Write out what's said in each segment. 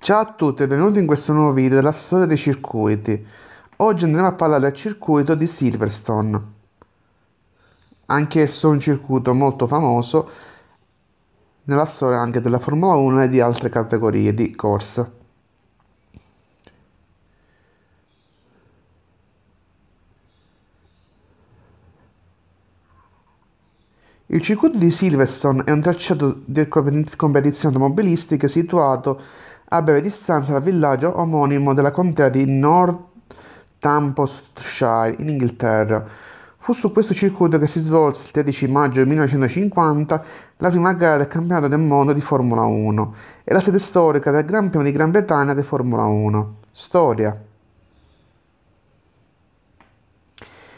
Ciao a tutti e benvenuti in questo nuovo video della storia dei circuiti. Oggi andremo a parlare del circuito di Silverstone. Anch'esso un circuito molto famoso nella storia anche della Formula 1 e di altre categorie di corsa. Il circuito di Silverstone è un tracciato di competizioni automobilistiche situato a breve distanza dal villaggio omonimo della contea di Northamptonshire in Inghilterra. Fu su questo circuito che si svolse il 13 maggio 1950 la prima gara del campionato del mondo di Formula 1 e la sede storica del Gran Premio di Gran Bretagna di Formula 1. Storia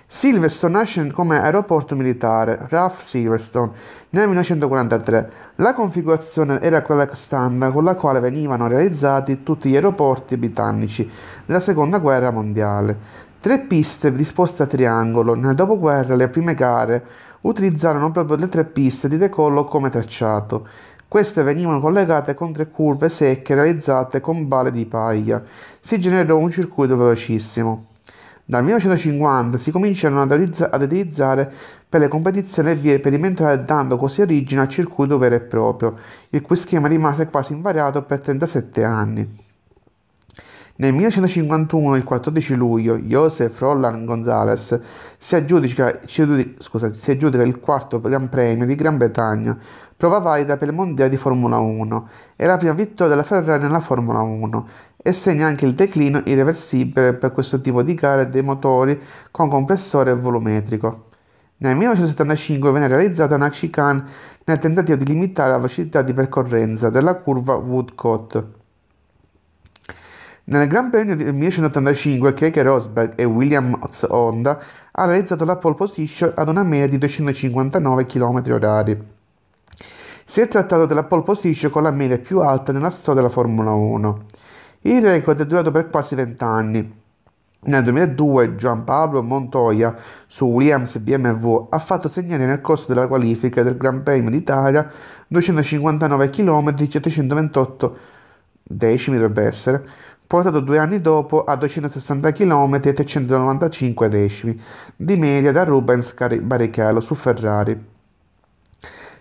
Silverstone nasce come aeroporto militare RAF Silverstone nel 1943. La configurazione era quella standard con la quale venivano realizzati tutti gli aeroporti britannici della seconda guerra mondiale. Tre piste disposte a triangolo. Nel dopoguerra le prime gare utilizzarono proprio le tre piste di decollo come tracciato. Queste venivano collegate con tre curve secche realizzate con bale di paglia. Si generò un circuito velocissimo. Dal 1950 si cominciano ad, utilizza- ad utilizzare per le competizioni e vie perimetrali dando così origine al circuito vero e proprio, il cui schema rimase quasi invariato per 37 anni. Nel 1951, il 14 luglio, Josef Roland Gonzalez si aggiudica, scusa, si aggiudica il quarto Gran Premio di Gran Bretagna, prova valida per il Mondiale di Formula 1. e la prima vittoria della Ferrari nella Formula 1 e segna anche il declino irreversibile per questo tipo di gare dei motori con compressore volumetrico. Nel 1975 venne realizzata una chicane nel tentativo di limitare la velocità di percorrenza della curva Woodcote. Nel Gran Premio del 1985 Keke Rosberg e William Honda ha realizzato la pole position ad una media di 259 km/h. Si è trattato della pole position con la media più alta nella storia della Formula 1. Il record è durato per quasi 20 anni. Nel 2002 Gian Gianpablo Montoya su Williams BMW ha fatto segnare nel corso della qualifica del Gran Premio d'Italia 259 km 728 decimi dovrebbe essere, portato due anni dopo a 260 km e 395 decimi, di media da Rubens Barrichello su Ferrari.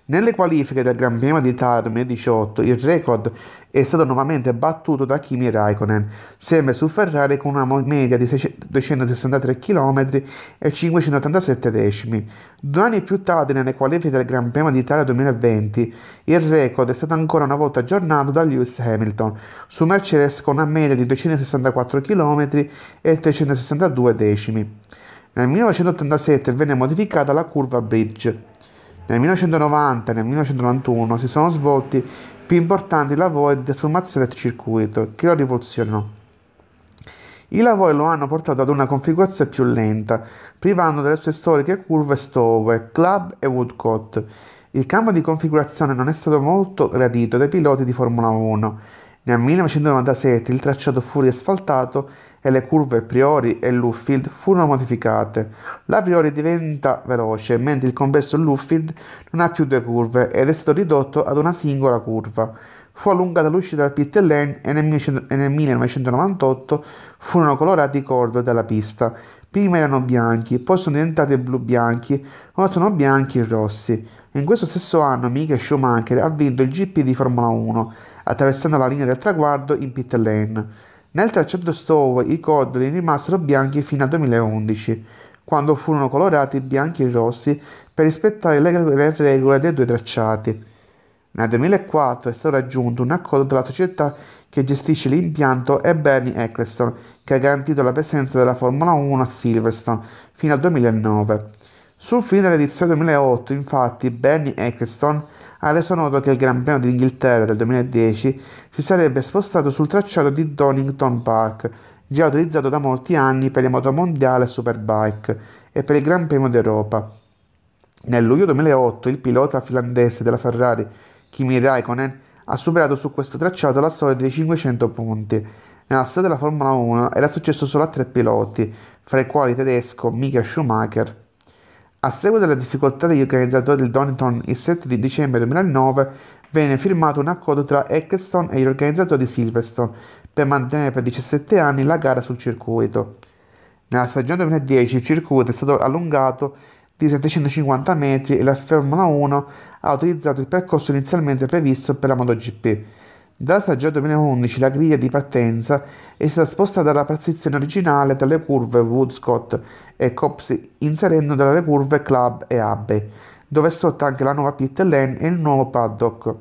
Nelle qualifiche del Gran Premio d'Italia 2018 il record è stato nuovamente battuto da Kimi Raikkonen, sempre su Ferrari con una media di 263 km e 587 decimi. Due anni più tardi nelle qualifiche del Gran Premio d'Italia 2020 il record è stato ancora una volta aggiornato da Lewis Hamilton su Mercedes con una media di 264 km e 362 decimi. Nel 1987 venne modificata la curva Bridge nel 1990 e nel 1991 si sono svolti più importanti lavori di trasformazione del circuito che lo rivoluzionò. I lavori lo hanno portato ad una configurazione più lenta, privando delle sue storiche curve Stowe, Club e Woodcott. Il cambio di configurazione non è stato molto gradito dai piloti di Formula 1 nel 1997 il tracciato fu riasfaltato e le curve Priori e Luffield furono modificate. La Priori diventa veloce, mentre il complesso Luffield non ha più due curve ed è stato ridotto ad una singola curva. Fu allungata l'uscita dal pit lane e nel 1998 furono colorati i cordoli della pista. Prima erano bianchi, poi sono diventati blu-bianchi, ora sono bianchi e rossi. In questo stesso anno Michael Schumacher ha vinto il GP di Formula 1 attraversando la linea del traguardo in pit lane. Nel tracciato Stowe i cordoli rimasero bianchi fino al 2011, quando furono colorati bianchi e rossi per rispettare le regole dei due tracciati. Nel 2004 è stato raggiunto un accordo tra la società che gestisce l'impianto e Bernie Eccleston, che ha garantito la presenza della Formula 1 a Silverstone fino al 2009. Sul fine dell'edizione 2008, infatti, Bernie Eccleston ha reso noto che il Gran Premio d'Inghilterra del 2010 si sarebbe spostato sul tracciato di Donington Park, già utilizzato da molti anni per le moto mondiale Superbike e per il Gran Premio d'Europa. Nel luglio 2008 il pilota finlandese della Ferrari Kimi Raikkonen ha superato su questo tracciato la storia dei 500 punti. Nella storia della Formula 1 era successo solo a tre piloti, fra i quali il tedesco Michael Schumacher. A seguito delle difficoltà degli organizzatori del Donington il 7 di dicembre 2009 venne firmato un accordo tra Eccleston e gli organizzatori di Silverstone per mantenere per 17 anni la gara sul circuito. Nella stagione 2010 il circuito è stato allungato di 750 metri e la Formula 1 ha utilizzato il percorso inizialmente previsto per la MotoGP dalla stagione 2011 la griglia di partenza è stata sposta dalla posizione originale dalle curve Woodcott e Copse inserendo dalle curve Club e Abbey, dove è sorta anche la nuova pit lane e il nuovo paddock.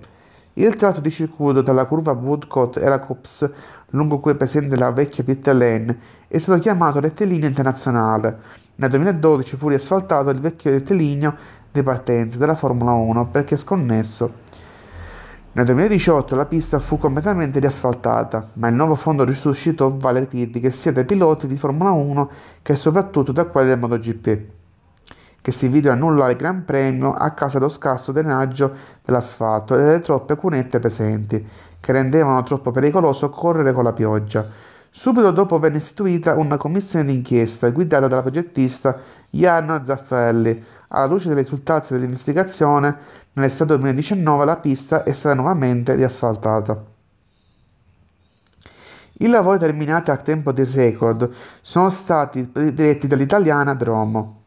Il tratto di circuito dalla curva Woodcott e la Copse, lungo cui è presente la vecchia pit lane, è stato chiamato rettilineo internazionale. Nel 2012 fu riasfaltato il vecchio rettilineo di partenza della Formula 1 perché sconnesso. Nel 2018 la pista fu completamente riasfaltata, ma il nuovo fondo risuscitò varie critiche sia dai piloti di Formula 1 che soprattutto da quelli del MotoGP, che si videro annullare il Gran Premio a causa dello scarso drenaggio dell'asfalto e delle troppe cunette presenti, che rendevano troppo pericoloso correre con la pioggia. Subito dopo venne istituita una commissione d'inchiesta guidata dalla progettista Jarno Zaffelli, alla luce delle risultanze dell'investigazione, nell'estate 2019 la pista è stata nuovamente riasfaltata. I lavori terminati a tempo di record sono stati diretti dall'italiana Dromo.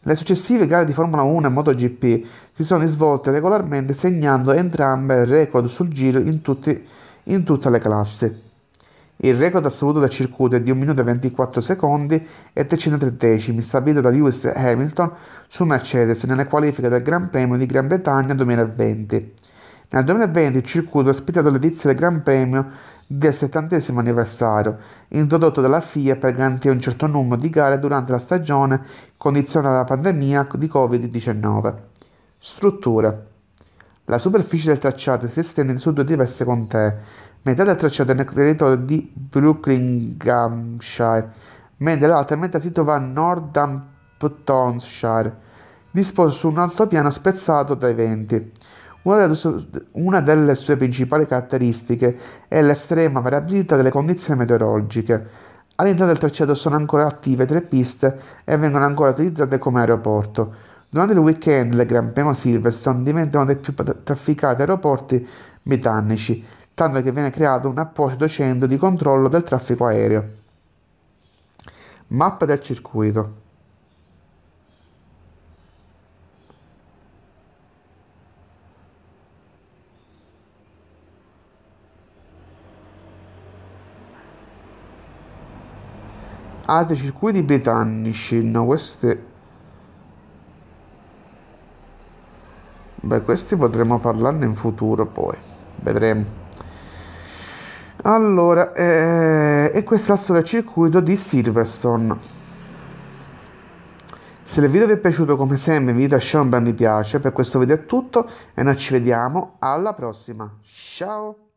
Le successive gare di Formula 1 e MotoGP si sono svolte regolarmente segnando entrambe il record sul giro in, tutti, in tutte le classi. Il record assoluto del circuito è di 1 minuto e 24 secondi e 303 decimi, stabilito da Lewis Hamilton su Mercedes nelle qualifiche del Gran Premio di Gran Bretagna 2020. Nel 2020 il circuito ha ospitato l'edizione del Gran Premio del 70 anniversario, introdotto dalla FIA per garantire un certo numero di gare durante la stagione condizionata dalla pandemia di Covid-19. Strutture la superficie del tracciato si estende su due diverse contee. Metà del tracciato è nel territorio di Buckinghamshire, mentre l'altra metà si trova a Northamptonshire, disposto su un altopiano spezzato dai venti. Una delle sue principali caratteristiche è l'estrema variabilità delle condizioni meteorologiche. All'interno del tracciato sono ancora attive tre piste e vengono ancora utilizzate come aeroporto. Durante il weekend le Grand Prix Silverstone diventa uno dei più trafficati aeroporti britannici, tanto che viene creato un apposito centro di controllo del traffico aereo. Mappa del circuito. altri circuiti britannici, no, queste Beh, questi potremo parlarne in futuro poi, vedremo. Allora, eh, e questa è la storia del circuito di Silverstone. Se il video vi è piaciuto come sempre vi lasciate un bel mi piace, per questo video è tutto e noi ci vediamo alla prossima. Ciao!